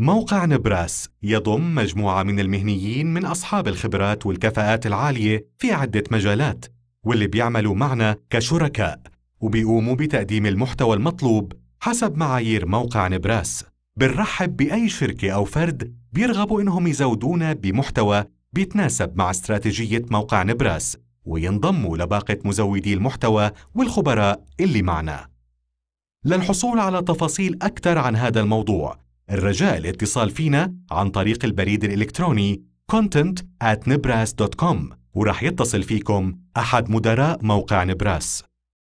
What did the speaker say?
موقع نبراس يضم مجموعة من المهنيين من أصحاب الخبرات والكفاءات العالية في عدة مجالات واللي بيعملوا معنا كشركاء وبيقوموا بتقديم المحتوى المطلوب حسب معايير موقع نبراس بنرحب بأي شركة أو فرد بيرغبوا إنهم يزودونا بمحتوى بيتناسب مع استراتيجية موقع نبراس وينضموا لباقة مزودي المحتوى والخبراء اللي معنا للحصول على تفاصيل أكثر عن هذا الموضوع الرجاء الاتصال فينا عن طريق البريد الإلكتروني content@nebras.com ورح وراح يتصل فيكم أحد مدراء موقع نبراس